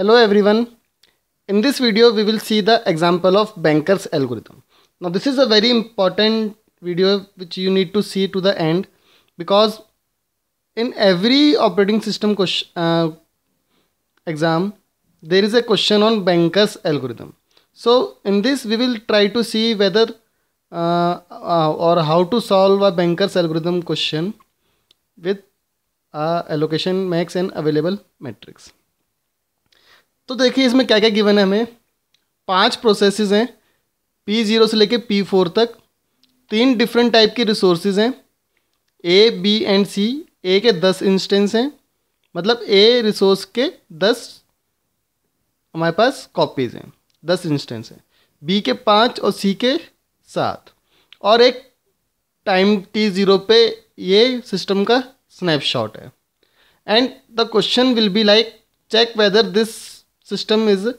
Hello everyone. In this video we will see the example of Banker's algorithm. Now this is a very important video which you need to see to the end because in every operating system uh, exam there is a question on Banker's algorithm. So in this we will try to see whether uh, uh, or how to solve a Banker's algorithm question with uh, allocation max and available matrix. तो देखिए इसमें क्या क्या given है हमें पांच processes हैं P zero से लेके पी फोर तक तीन डिफरेंट टाइप के रिसोर्सेज हैं ए बी एंड सी ए के दस इंस्टेंस हैं मतलब ए रिसोर्स के दस हमारे पास कॉपीज़ हैं दस इंस्टेंस हैं बी के पाँच और सी के सात और एक टाइम टी ज़ीरो पे ये सिस्टम का स्नैपशॉट है and the question will be like check whether this system is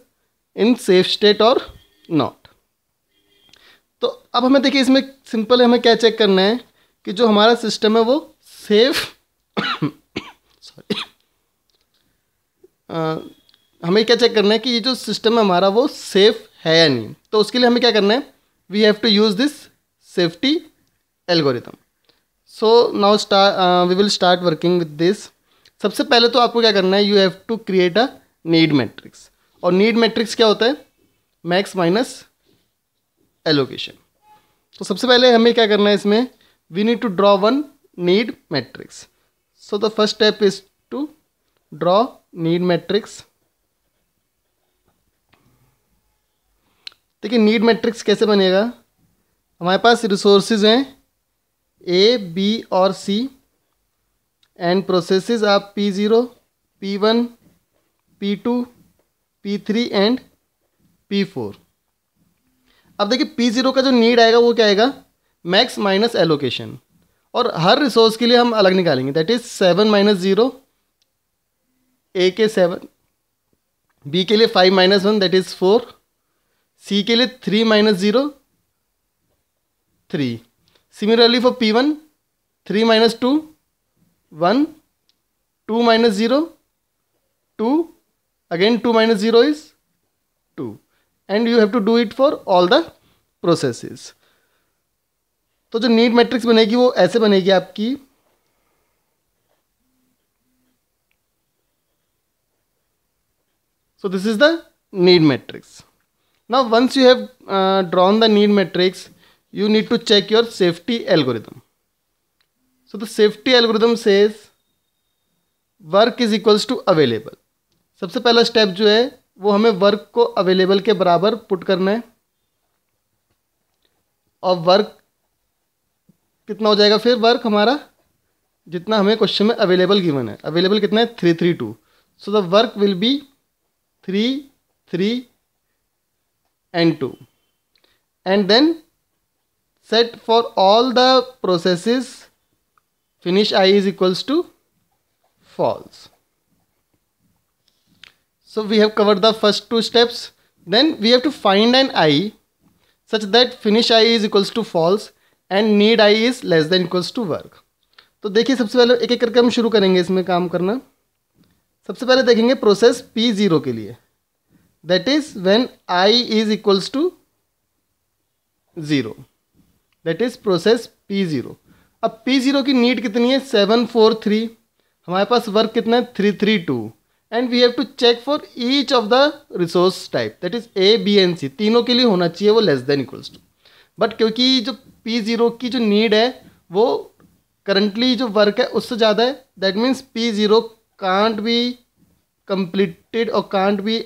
in safe state और नॉट तो अब हमें देखिए इसमें सिंपल हमें क्या चेक करना है कि जो हमारा सिस्टम है वो सेफ सॉरी हमें क्या चेक करना है कि ये जो सिस्टम है हमारा वो सेफ है या नहीं तो उसके लिए हमें क्या करना है we have to use this safety algorithm so now start we will start working with this सबसे पहले तो आपको क्या करना है you have to create a need matrix और नीड मैट्रिक्स क्या होता है मैक्स माइनस एलोकेशन तो सबसे पहले हमें क्या करना है इसमें we need to draw one need matrix so the first step is to draw need matrix देखिए नीड मैट्रिक्स कैसे बनेगा हमारे पास रिसोर्सेज हैं ए बी और सी एंड प्रोसेसेस आप P zero P one P two P three and P four अब देखिए पी ज़ीरो का जो नीड आएगा वो क्या आएगा मैक्स माइनस एलोकेशन और हर रिसोर्स के लिए हम अलग निकालेंगे that is seven minus zero A के सेवन बी के लिए five minus one that is four C के लिए three minus zero three similarly for P one three minus two one two minus zero two again 2 minus 0 is 2 and you have to do it for all the processes तो जो NEET matrix बनेगी वो ऐसे बनेगी आपकी so this is the need matrix now once you have drawn the need matrix you need to check your safety algorithm so the safety algorithm says work is equals to available सबसे पहला step जो है वो हमें work को available के बराबर put करना है और वर्क कितना हो जाएगा फिर वर्क हमारा जितना हमें क्वेश्चन में अवेलेबल गिवन है अवेलेबल कितना है three three two so the work will be three three and two and then set for all the processes finish I is equals to false So we have covered the first two steps. Then we have to find an i such that finish i is equals to false and need I is less than equals to work तो देखिए सबसे पहले एक एक करके हम शुरू करेंगे इसमें काम करना सबसे पहले देखेंगे प्रोसेस पी ज़ीरो के लिए that is when I is equals to zero that is process P zero अब पी ज़ीरो की नीड कितनी है सेवन फोर थ्री हमारे पास वर्क कितना है three three two and we have to check for each of the resource type that is A B and C तीनों के लिए होना चाहिए वो less than equals to but क्योंकि जो पी जीरो की जो नीड है वो करंटली जो वर्क है उससे ज़्यादा है that means P zero can't be completed और can't be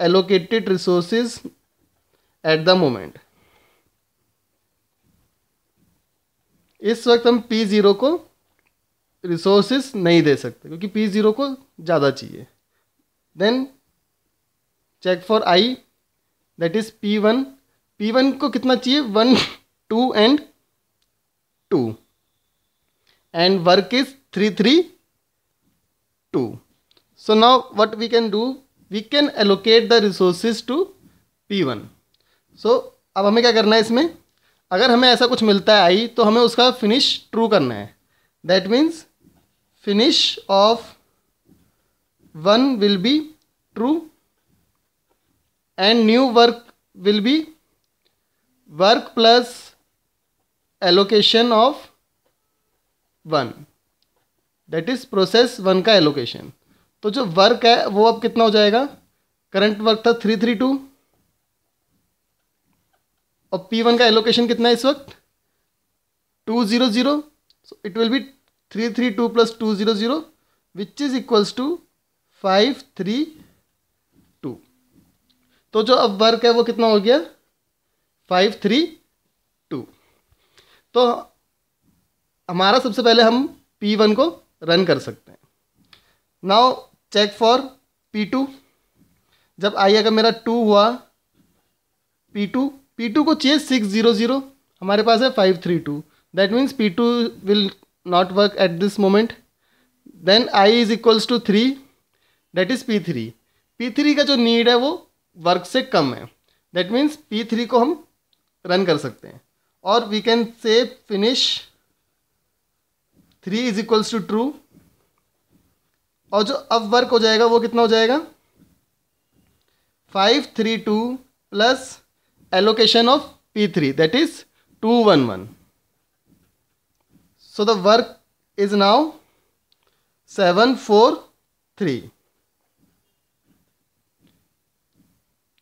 allocated resources at the moment इस वक्त हम पी ज़ीरो को रिसोर्सेस नहीं दे सकते क्योंकि पी ज़ीरो को ज़्यादा चाहिए then check for I that is P one P one को कितना चाहिए one two and two and work is three three two so now what we can do we can allocate the the to P one so अब हमें क्या करना है इसमें अगर हमें ऐसा कुछ मिलता है आई तो हमें उसका फिनिश ट्रू करना है that means finish of one will be true and new work will be work plus allocation of one that is process one का allocation तो जो वर्क है वो अब कितना हो जाएगा करंट वर्क था थ्री थ्री टू और पी वन का एलोकेशन कितना है इस वक्त two zero zero it will be three three two plus two zero zero which is equals to five three two तो जो अब वर्क है वो कितना हो गया फाइव थ्री टू तो हमारा सबसे पहले हम पी वन को रन कर सकते हैं now check for P two जब आई अगर मेरा टू हुआ पी टू पी टू को चाहिए सिक्स ज़ीरो ज़ीरो हमारे पास है five three two that means P two will not work at this moment then I is equals to three that is P three P three का जो need है वो work से कम है दैट मीन्स पी थ्री को हम run कर सकते हैं और we can say finish three is equals to true और जो अब वर्क हो जाएगा वो कितना हो जाएगा five three two plus allocation of P three that is two one one so the work is now seven four three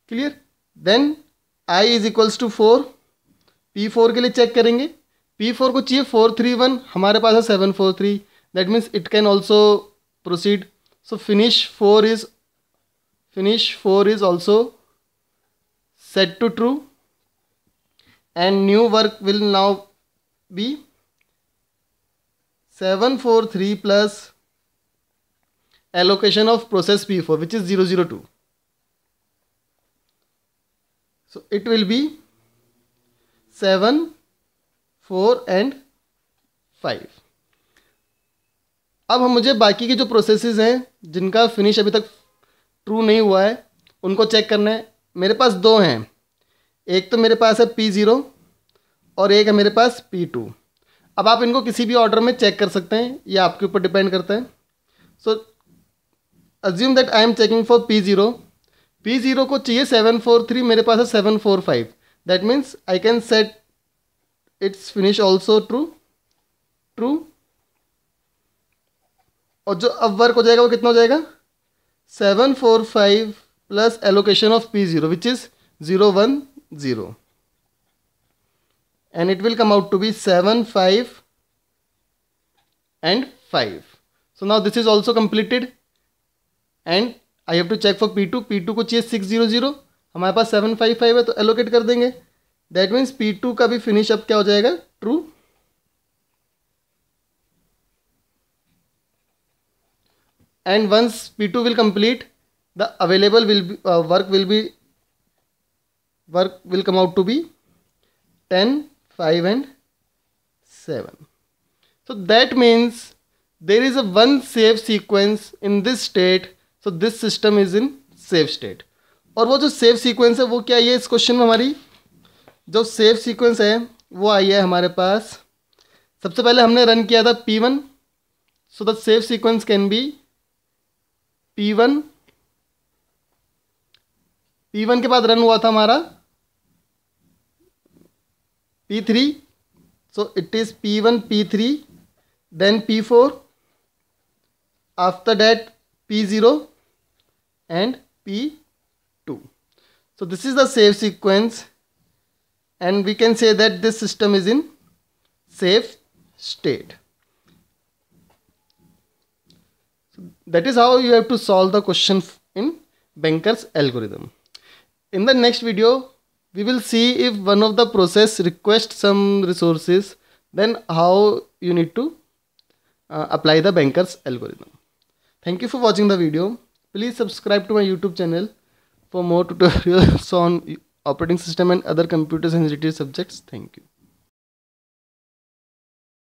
clear then I is equals to four P four के लिए check करेंगे P four को चाहिए four three one हमारे पास है seven four three that means it can also proceed so finish four is finish four is also set to true and new work will now be seven four three plus allocation of process P four which is zero zero two so it will be seven four and five अब हम मुझे बाकी के जो processes हैं जिनका finish अभी तक ट्रू नहीं हुआ है उनको चेक करना है मेरे पास दो हैं एक तो मेरे पास है पी ज़ीरो और एक है मेरे पास पी टू अब आप इनको किसी भी ऑर्डर में चेक कर सकते हैं ये आपके ऊपर डिपेंड करता है so assume that I am checking for P zero P zero को चाहिए सेवन फोर थ्री मेरे पास है seven four five that means I can set its finish also true true और जो अब वर्क हो जाएगा वो कितना हो जाएगा seven four five plus allocation of P zero which is zero one zero and it will come out to be 7 5 and 5 so now this is also completed and i have to check for P two P two को चाहिए six zero zero हमारे पास seven five five है तो allocate कर देंगे that means P to का भी finish up क्या हो जाएगा true and once p2 will complete the available will be, uh, work will be work will come out to be 10 5 and 7 so that means there is a one safe sequence in this state so this system is in safe state और वो जो save sequence है वो क्या आई है इस question में हमारी जो सेव सीक्वेंस है वो आई है हमारे पास सबसे पहले हमने रन किया था P1 one so the safe sequence can be P1 P1 के बाद रन हुआ था हमारा P3 so it is P1 P3 then P4 after that P0 and P2 so this is the safe sequence and we can say that this system is in safe state so that is how you have to solve the question in Banker's algorithm in the next video we will see if one of the process requests some resources then how you need to uh, apply the banker's algorithm. Thank you for watching the video. Please subscribe to my YouTube channel for more tutorials on operating system and other computer sensitive subjects. Thank you.